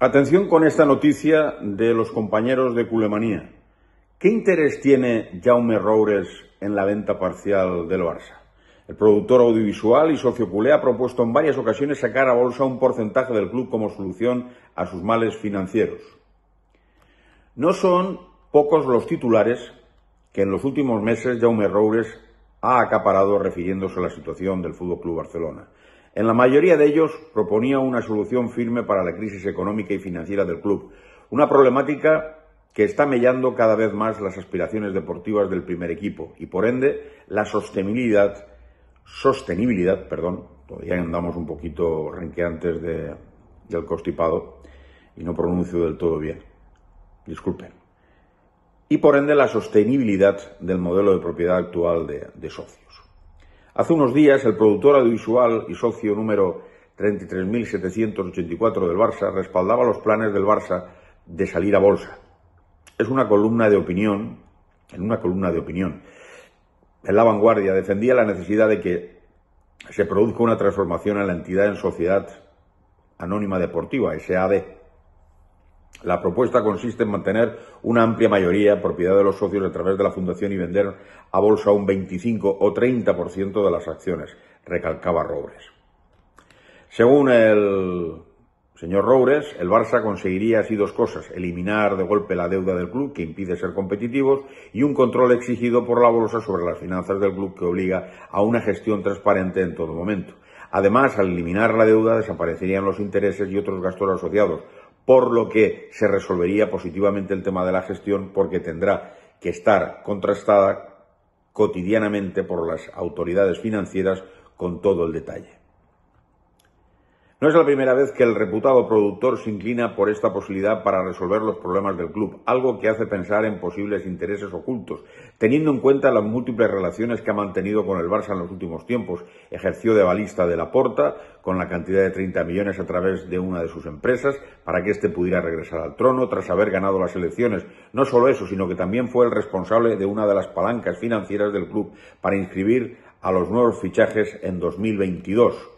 Atención con esta noticia de los compañeros de Culemanía. ¿Qué interés tiene Jaume Roures en la venta parcial del Barça? El productor audiovisual y socio culé ha propuesto en varias ocasiones sacar a bolsa un porcentaje del club como solución a sus males financieros. No son pocos los titulares que en los últimos meses Jaume Roures ha acaparado refiriéndose a la situación del Fútbol Club Barcelona. En la mayoría de ellos proponía una solución firme para la crisis económica y financiera del club, una problemática que está mellando cada vez más las aspiraciones deportivas del primer equipo y por ende la sostenibilidad, sostenibilidad, perdón, todavía andamos un poquito renqueantes de, del costipado y no pronuncio del todo bien, disculpen, y por ende la sostenibilidad del modelo de propiedad actual de socios. Hace unos días, el productor audiovisual y socio número 33.784 del Barça respaldaba los planes del Barça de salir a bolsa. Es una columna de opinión, en una columna de opinión, en la vanguardia defendía la necesidad de que se produzca una transformación en la entidad en sociedad anónima deportiva, SAD, la propuesta consiste en mantener una amplia mayoría propiedad de los socios a través de la fundación y vender a bolsa un 25 o 30% de las acciones, recalcaba Robles. Según el señor Roures, el Barça conseguiría así dos cosas, eliminar de golpe la deuda del club que impide ser competitivos y un control exigido por la bolsa sobre las finanzas del club que obliga a una gestión transparente en todo momento. Además, al eliminar la deuda desaparecerían los intereses y otros gastos asociados, por lo que se resolvería positivamente el tema de la gestión porque tendrá que estar contrastada cotidianamente por las autoridades financieras con todo el detalle. No es la primera vez que el reputado productor se inclina por esta posibilidad para resolver los problemas del club, algo que hace pensar en posibles intereses ocultos, teniendo en cuenta las múltiples relaciones que ha mantenido con el Barça en los últimos tiempos. Ejerció de balista de la Porta con la cantidad de 30 millones a través de una de sus empresas para que éste pudiera regresar al trono tras haber ganado las elecciones. No solo eso, sino que también fue el responsable de una de las palancas financieras del club para inscribir a los nuevos fichajes en 2022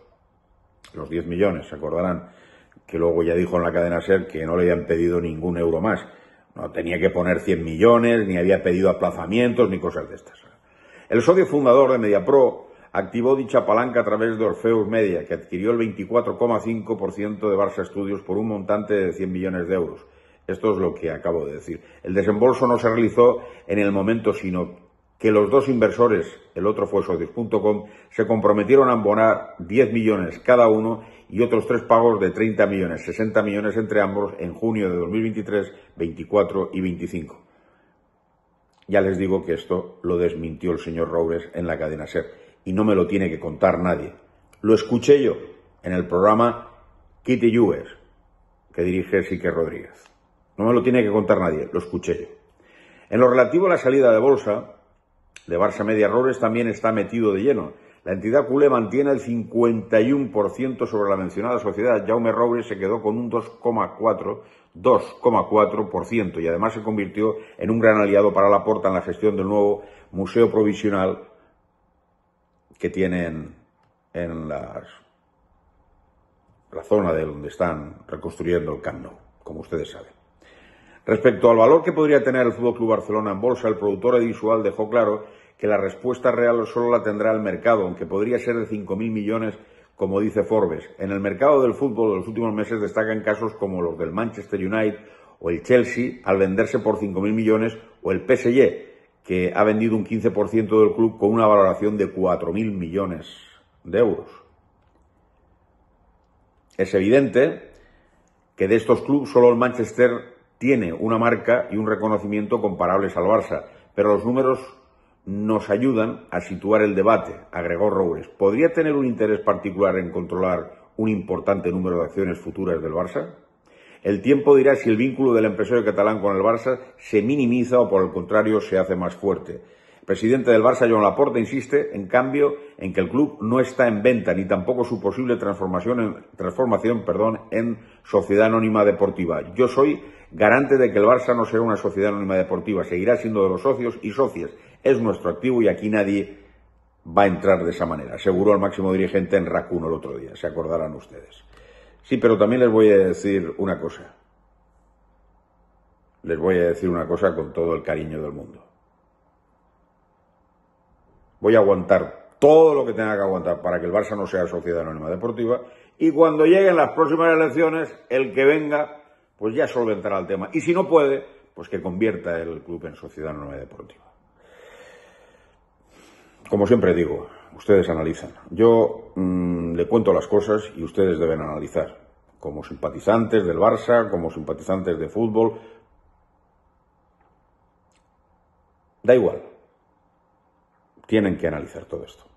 los 10 millones, se acordarán, que luego ya dijo en la cadena SER que no le habían pedido ningún euro más. No tenía que poner 100 millones, ni había pedido aplazamientos, ni cosas de estas. El socio fundador de Mediapro activó dicha palanca a través de Orfeus Media, que adquirió el 24,5% de Barça Estudios por un montante de 100 millones de euros. Esto es lo que acabo de decir. El desembolso no se realizó en el momento, sino que los dos inversores, el otro fue socios.com, se comprometieron a abonar 10 millones cada uno y otros tres pagos de 30 millones, 60 millones entre ambos en junio de 2023, 24 y 25. Ya les digo que esto lo desmintió el señor Roures en la cadena SER y no me lo tiene que contar nadie. Lo escuché yo en el programa Kitty Yues, que dirige Sique Rodríguez. No me lo tiene que contar nadie, lo escuché yo. En lo relativo a la salida de bolsa, de Barça Media Errores también está metido de lleno. La entidad culé mantiene el 51% sobre la mencionada sociedad. Jaume Robles se quedó con un 2,4%. 2,4% y además se convirtió en un gran aliado para la porta en la gestión del nuevo museo provisional que tienen en la zona de donde están reconstruyendo el Camp como ustedes saben. Respecto al valor que podría tener el Club Barcelona en bolsa, el productor Edisual dejó claro que la respuesta real solo la tendrá el mercado, aunque podría ser de 5.000 millones, como dice Forbes. En el mercado del fútbol de los últimos meses destacan casos como los del Manchester United o el Chelsea al venderse por 5.000 millones o el PSG, que ha vendido un 15% del club con una valoración de 4.000 millones de euros. Es evidente que de estos clubes solo el Manchester tiene una marca y un reconocimiento comparables al Barça, pero los números nos ayudan a situar el debate, agregó Roures. ¿Podría tener un interés particular en controlar un importante número de acciones futuras del Barça? El tiempo dirá si el vínculo del empresario catalán con el Barça se minimiza o por el contrario se hace más fuerte presidente del Barça, Joan Laporta, insiste, en cambio, en que el club no está en venta ni tampoco su posible transformación, en, sociedad anónima deportiva. Yo soy garante de que el Barça no será una sociedad anónima deportiva, seguirá siendo de los socios y socias. Es nuestro activo y aquí nadie va a entrar de esa manera. Aseguró al máximo dirigente en Racuno el otro día, se acordarán ustedes. Sí, pero también les voy a decir una cosa. Les voy a decir una cosa con todo el cariño del mundo voy a aguantar todo lo que tenga que aguantar para que el Barça no sea sociedad anónima deportiva y cuando lleguen las próximas elecciones, el que venga, pues ya solventará el tema. Y si no puede, pues que convierta el club en sociedad anónima deportiva. Como siempre digo, ustedes analizan. Yo mm, le cuento las cosas y ustedes deben analizar. Como simpatizantes del Barça, como simpatizantes de fútbol. Da igual, tienen que analizar todo esto.